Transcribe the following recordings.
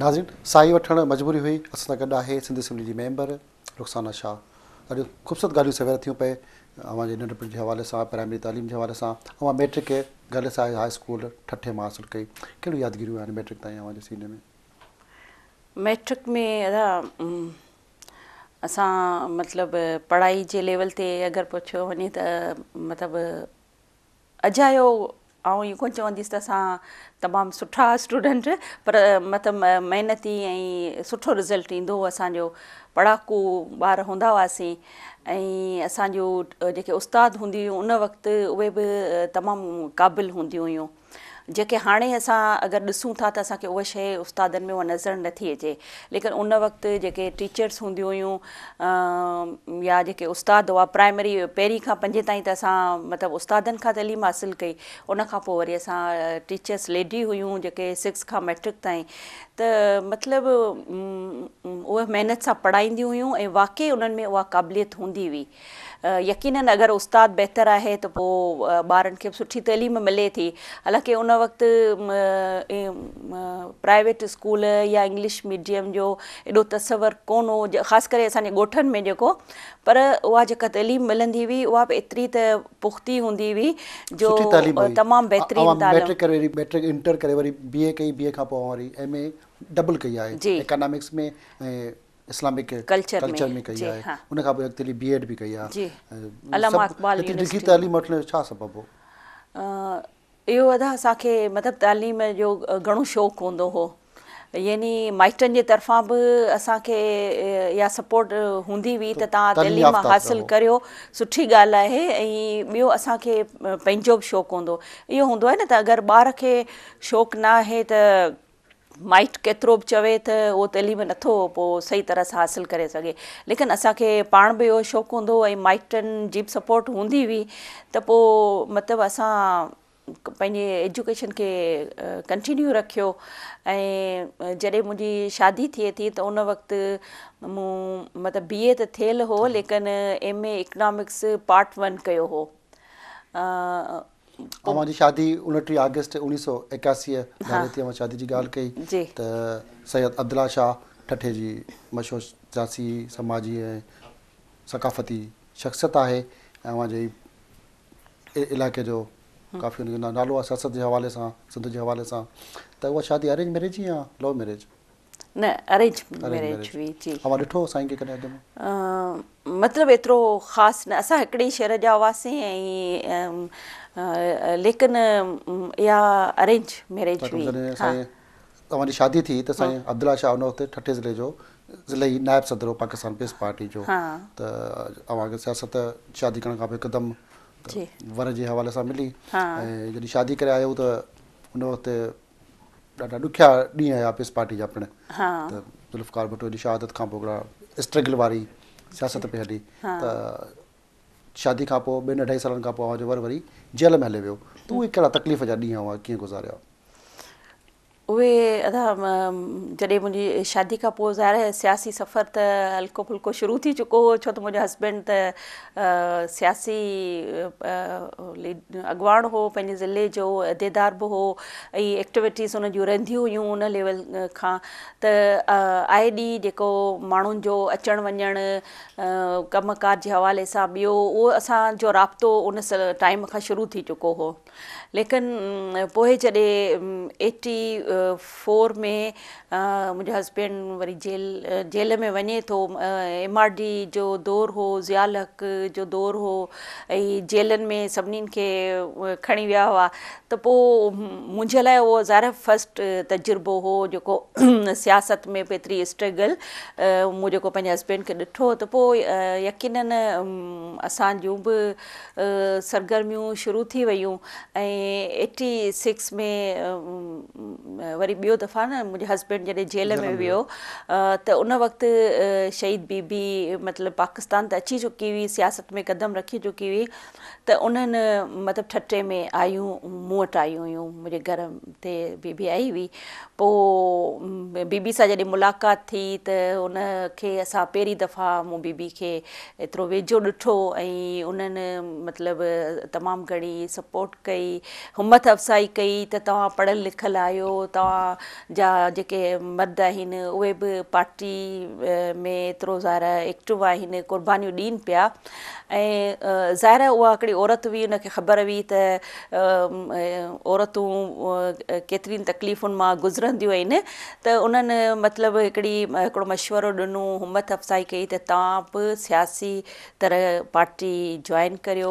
नाज़ीन साई वठणु मजबूरी हुई असां सां गॾु आहे सिंधी सिंधी जी मेंबर रुखसाना शाह ॾाढियूं ख़ूबसूरत ॻाल्हियूं सवेर थियूं पए जे नंढपण जे हवाले सां प्राइमरी तालीम जे हवाले सां मैट्रिक गर्लस हाई स्कूल ठठे मां हासिलु कई कहिड़ियूं यादगिरियूं आहिनि मैट्रिक ताईं मेट्रिक में असां मतिलबु पढ़ाई जे लेवल ते अगरि पुछियो वञे त मतिलबु अजायो ऐं ईअं कोन चवंदी हुअसि त असां तमामु सुठा स्टूडेंट पर मतिलबु महिनती ऐं सुठो रिज़ल्ट ईंदो हुओ असांजो पड़ाकू ॿार हूंदा हुआसीं ऐं असांजो जेके उस्तादु हूंदी हुयूं उन वक़्तु उहे बि तमामु क़ाबिलु हूंदी हुयूं जेके हाणे असां अगरि ॾिसूं था त असांखे उहा शइ उस्तादनि में उहा नज़र नथी अचे लेकिन उन वक़्तु जेके टीचर्स हूंदियूं हुयूं या जेके उस्ताद हुआ प्राइमरी पहिरीं खां पंजे ताईं त असां मतिलबु उस्तादनि खां तइलीम हासिलु कई उनखां पोइ वरी असां टीचर्स लेडी हुयूं जेके सिक्स खां मैट्रिक ताईं त मतिलबु उहे महिनत सां पढ़ाईंदियूं हुयूं ऐं वाक़ई उन्हनि में उहा क़ाबिलियत हूंदी हुई यकीन अगरि उस्ताद बहितरु आहे त पोइ ॿारनि खे सुठी तइलीम मिले थी हालांकि उन पर उहा जेका तलीम मिलंदी हुई उहा बि इहो अदा असांखे मतिलबु तइलीम जो घणो शौंक़ु हूंदो हो यानी माइटनि जे तर्फ़ा बि असांखे इहा सपोर्ट हूंदी हुई त तव्हां तइलीम हासिलु करियो सुठी ॻाल्हि आहे ऐं ॿियो असांखे पंहिंजो बि हूंदो इहो हूंदो आहे न त अगरि ॿार खे शौक़ु न आहे त माइटु केतिरो बि चवे त उहो तइलीम नथो पोइ सही तरह सां हासिलु करे सघे लेकिन असांखे पाण बि इहो शौंक़ु हूंदो ऐं माइटनि जी बि हूंदी हुई त पोइ मतिलबु पंहिंजे एजुकेशन खे कंटिन्यू रखियो ऐं जॾहिं मुंहिंजी शादी थिए थी त उन वक़्तु मूं मतिलबु बी ए त थियल हो लेकिन M A economics part one कयो हो मुंहिंजी शादी उणटीह अगस्त उणिवीह सौ एकासीअ शादी जी ॻाल्हि कई त सैद अब्दुला शाह ठठे जी मशहूरु सियासी समाजी ऐं सकाफ़ती शख्सियत आहे ऐं मुंहिंजे इलाइक़े जो काफ़ी उनजो नालो आहे ससद जे हवाले सां सिंध जे हवाले सां त उहा शादी अरेंज मैरिज ई आहे लव मैरिज न अरेंज मैरिज हुई जी हा ॾिठो साईं खे कॾहिं अॼु मतिलबु एतिरो ख़ासि न असां हिकिड़े शहर जा हुआसीं ऐं लेकिन इहा अरेंज मैरिज हुई तव्हांजी शादी थी त साईं अब्दुला शाह हुन वक़्तु ठठे ज़िले जो ज़िले ई नायब सदर हो पाकिस्तान पीस पार्टी जो त तव्हांखे सियासत शादी वर जे हवाले सां मिली ऐं जॾहिं शादी करे आयूं त उन वक़्तु ॾाढा ॾुखिया ॾींहं आहियां पील्स पाटी जा पिणु त गुल्फकार भुटू जी शहादत खां पोइ स्ट्रगल वारी सियासत पिए हली त शादी खां पोइ ॿिनि अढाई सालनि खां पोइ वर वरी जेल में हले वियो त उहे कहिड़ा तकलीफ़ जा ॾींहं हुआ कीअं गुज़ारिया उहे अदा जॾहिं मुंहिंजी शादी खां पोइ ज़ाहिर सियासी सफ़र त हल्को फुल्को शुरू थी चुको हो छो त मुंहिंजा हस्बैंड त सियासी अॻवान हो पंहिंजे ज़िले जो इहदेदार बि हो ऐं एक्टिविटीज़ हुन जूं रहंदियूं हुयूं उन लेवल खां त आहे ॾींहुं जेको माण्हुनि जो अचण वञणु कमु कार जे हवाले सां ॿियो उहो असांजो राब्तो उन टाइम खां शुरू थी चुको हो लेकिन पोइ जॾहिं एटी फोर में मुंहिंजो हस्बैंड वरी जेल जेल में वञे थो एम आर डी जो दौरु हो ज़ियाल जो दौरु हो ऐं जेलनि में सभिनीनि खे खणी विया हुआ त पोइ मुंहिंजे लाइ उहो ज़ार फस्ट तजुर्बो हो जेको सियासत में एतिरी स्ट्रगल मूं जेको पंहिंजे हस्बैंड खे ॾिठो त पोइ यकीन असां जूं बि सरगर्मियूं शुरू थी वियूं ऐं एटी सिक्स में वरी ॿियो दफ़ा न मुंहिंजे हस्बैंड जॾहिं जेल में वियो त उन वक़्तु शहीद बीबी मतिलबु पाकिस्तान त अची चुकी हुई सियासत में क़दम रखी चुकी हुई त उन्हनि मतिलबु ठटे में आयूं मूं वटि आई हुयूं मुंहिंजे घर ते बीबी आई हुई पोइ बीबी सां जॾहिं मुलाक़ात थी त उनखे असां पहिरीं दफ़ा मूं बीबी खे एतिरो वेझो ॾिठो ऐं उन्हनि मतिलबु तमामु घणी सपोट कई हिमत अफ़साई कई त तव्हां पढ़ियल लिखियल आहियो तव्हां जा जेके मर्द आहिनि उहे बि में एतिरो ज़ाहिर एक्टिव आहिनि क़ुरबानीूं ॾियनि पिया ऐं ज़ाहिर उहा औरत हुई उन ख़बर हुई त औरतूं केतिरियुनि तकलीफ़ुनि मां गुज़रंदियूं आहिनि त उन्हनि मतिलबु हिकिड़ी हिकिड़ो मशिवरो ॾिनो अफ़साई कई त तव्हां बि सियासी तरह पार्टी जॉइन करियो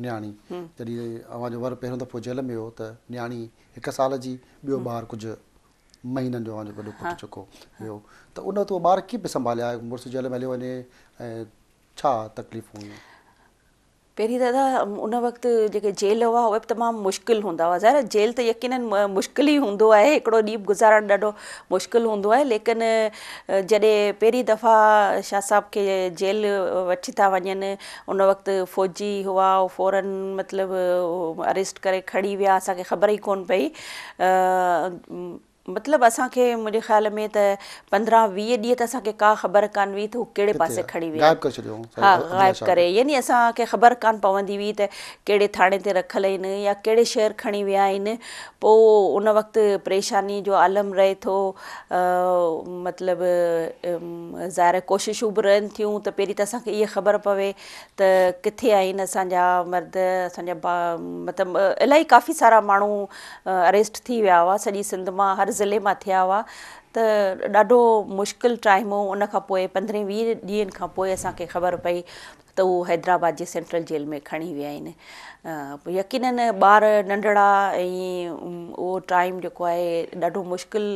न्याणी जॾहिं अवांजो वर पहिरियों दफ़ो जेल में हुओ त न्याणी हिकु साल जी ॿियो ॿारु कुझु महीननि जो वॾो पुटु चुको हुयो त उन त उहो ॿारु कीअं बि संभालिया मुड़ुसु जेल में हली वञे ऐं छा तकलीफ़ूं हुयूं पहिरीं दादा उन वक़्तु जेके जेल हुआ उहे बि तमामु मुश्किल हूंदा हुआ ज़ाहिर जेल त यकीन मुश्किल ई हूंदो आहे हिकिड़ो ॾींहुं गुज़ारणु ॾाढो मुश्किल हूंदो आहे लेकिन जॾहिं पहिरीं दफ़ा शाह साहब खे जेल वठी था वञनि उन वक़्तु फ़ौजी हुआ फौरन मतिलबु अरेस्ट करे खणी विया असांखे ख़बर ई कोन पई मतिलबु असांखे मुंहिंजे ख़्याल में त पंद्रहं वीह ॾींहं त असांखे का ख़बर कान हुई त हू कहिड़े पासे खणी वियो हा ग़ाइब करे यानी असांखे ख़बर कान पवंदी हुई त कहिड़े थाणे ते रखियल आहिनि या कहिड़े शहर खणी विया आहिनि पोइ उन वक़्तु परेशानी जो आलम रहे थो मतिलबु ज़ाहिर कोशिशूं बि रहनि थियूं त पहिरीं त असांखे इहा ख़बर पवे त किथे आहिनि असांजा मर्द असांजा मतिलबु इलाही काफ़ी सारा माण्हू अरेस्ट थी विया हुआ सॼी सिंध मां हर ज़िले मां थिया हुआ त ॾाढो मुश्किल टाइम हो उन खां पोइ पंद्रहें वीह ॾींहंनि खां पोइ असांखे ख़बर पई त उहे हैदराबाद जे सेंट्रल जेल में खणी विया आहिनि यकीननि ॿार नंढड़ा ऐं उहो टाइम जेको आहे ॾाढो मुश्किल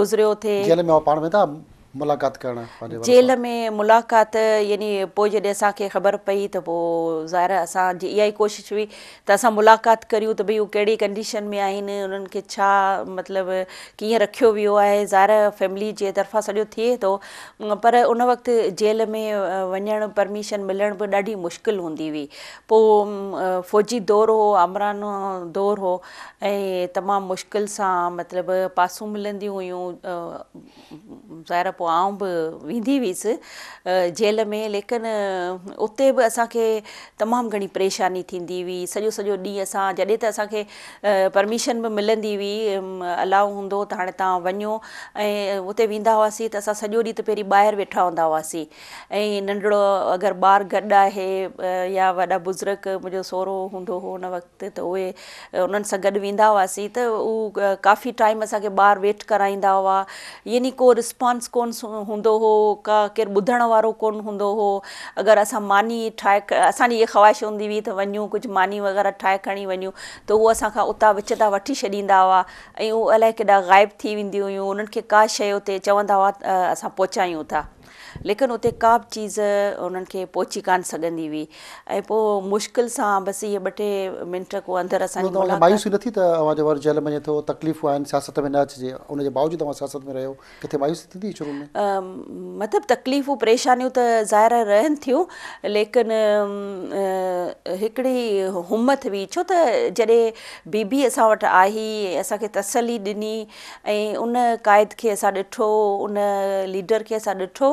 गुज़रियो थिए मुलाकात जेल में मुलाक़ात यानी पोइ जॾहिं असांखे ख़बर पई त पोइ ज़ाहिर असांजी इहा ई कोशिशि हुई त असां मुलाक़ात करियूं त भई उहे कहिड़ी कंडीशन में आहिनि उन्हनि खे छा मतिलबु कीअं रखियो वियो आहे ज़ाहिर फैमिली जे तर्फ़ां सॼो थिए थो पर उन वक़्तु जेल में वञणु परमिशन मिलण बि ॾाढी मुश्किल हूंदी हुई पोइ फ़ौजी दौरु हो आमरान दौरु हो ऐं तमामु मुश्किल सां मतिलबु पासूं मिलंदियूं हुयूं ज़ाहिर पोइ वेंदी हुअसि जेल में लेकिन उते बि असांखे तमामु घणी परेशानी थींदी हुई सॼो सॼो ॾींहुं असां जॾहिं त असांखे परमिशन बि मिलंदी हुई अलाउ हूंदो त हाणे तव्हां वञो ऐं उते वेंदा हुआसीं त असां सॼो ॾींहुं त पहिरीं ॿाहिरि वेठा हूंदा हुआसीं ऐं नंढिड़ो अगरि ॿारु गॾु आहे या वॾा बुज़ुर्ग मुंहिंजो सहुरो हूंदो हुओ हुन वक़्तु त उहे उन्हनि सां गॾु वेंदा हुआसीं त उहो काफ़ी टाइम असांखे ॿार वेट कराईंदा हुआ यानी को रिस्पॉन्स कोन हूंदो हुओ का केरु ॿुधण वारो कोन हूंदो हुओ अगरि असां मानी ठाहे असांजी इहा ख़्वाहिश हूंदी हुई त वञूं कुझु मानी वग़ैरह ठाहे खणी वञूं त उहे असांखां उतां विच तां वठी छॾींदा हुआ ऐं उहे अलाए केॾा ग़ाइबु थी वेंदी हुयूं उन्हनि खे का शइ उते चवंदा हुआ असां पहुचायूं था लेकिन उते का बि चीज़ उन्हनि खे पहुची कोन्ह सघंदी हुई ऐं पोइ मुश्किल सां बसि इहे ॿ टे मिंट अंदरु मायूस आहिनि मतिलबु तकलीफ़ूं परेशानियूं त ज़ाहिर रहनि थियूं लेकिन हिकिड़ी हुमथ हुई छो त जॾहिं बीबी असां वटि आई असांखे तसली ॾिनी ऐं उन क़ाइद खे असां ॾिठो उन लीडर खे असां ॾिठो